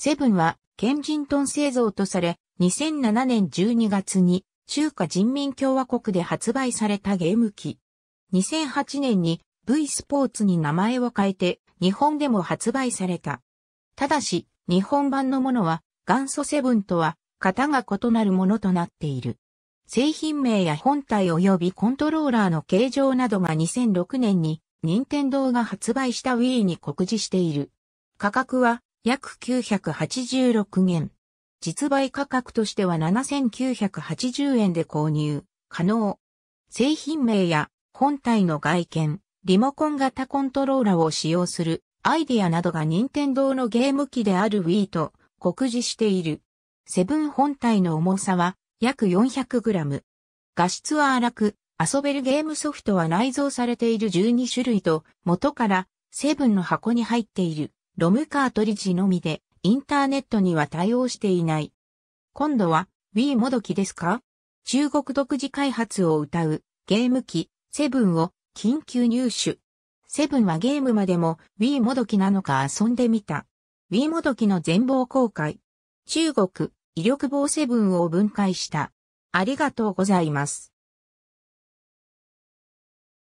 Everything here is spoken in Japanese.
セブンは、ケンジントン製造とされ、2007年12月に、中華人民共和国で発売されたゲーム機。2008年に V スポーツに名前を変えて、日本でも発売された。ただし、日本版のものは、元祖セブンとは、型が異なるものとなっている。製品名や本体及びコントローラーの形状などが2006年に任天堂が発売した Wii に告示している。価格は約986元。実売価格としては7980円で購入可能。製品名や本体の外見、リモコン型コントローラを使用するアイデアなどが任天堂のゲーム機である Wii と告示している。セブン本体の重さは約 400g。画質は荒く、遊べるゲームソフトは内蔵されている12種類と元からセブンの箱に入っている。ロムカートリッジのみで、インターネットには対応していない。今度は、Wii もどきですか中国独自開発を謳う、ゲーム機、セブンを、緊急入手。セブンはゲームまでも Wii もどきなのか遊んでみた。Wii もどきの全貌公開。中国、威力棒セブンを分解した。ありがとうございます。